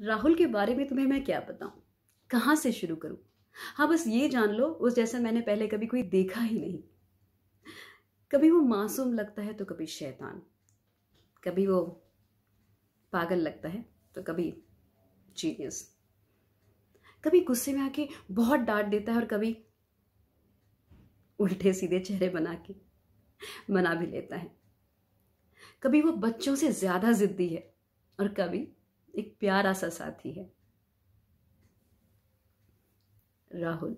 राहुल के बारे में तुम्हें मैं क्या बताऊं कहां से शुरू करूं हाँ बस ये जान लो उस जैसा मैंने पहले कभी कोई देखा ही नहीं कभी वो मासूम लगता है तो कभी शैतान कभी वो पागल लगता है तो कभी जीनियस कभी गुस्से में आके बहुत डांट देता है और कभी उल्टे सीधे चेहरे बना के मना भी लेता है कभी वो बच्चों से ज़्यादा ज़िद्दी है और कभी एक प्यारा सा साथी है राहुल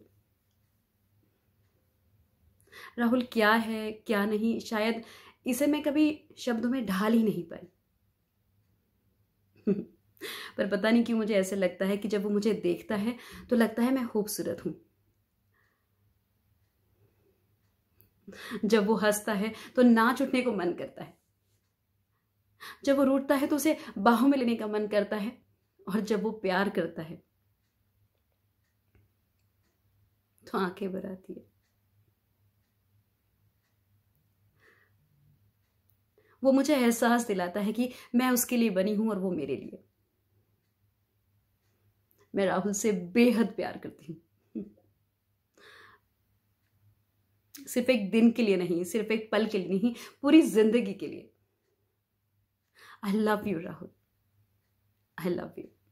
राहुल क्या है क्या नहीं शायद इसे मैं कभी शब्दों में ढाल ही नहीं पाई पर पता नहीं क्यों मुझे ऐसे लगता है कि जब वो मुझे देखता है तो लगता है मैं खूबसूरत हूं जब वो हंसता है तो नाच उठने को मन करता है जब वो रूठता है तो उसे बाहों में लेने का मन करता है और जब वो प्यार करता है तो आंखें भर आती है वो मुझे एहसास दिलाता है कि मैं उसके लिए बनी हूं और वो मेरे लिए मैं राहुल से बेहद प्यार करती हूं सिर्फ एक दिन के लिए नहीं सिर्फ एक पल के लिए नहीं पूरी जिंदगी के लिए I love you, Rahul. I love you.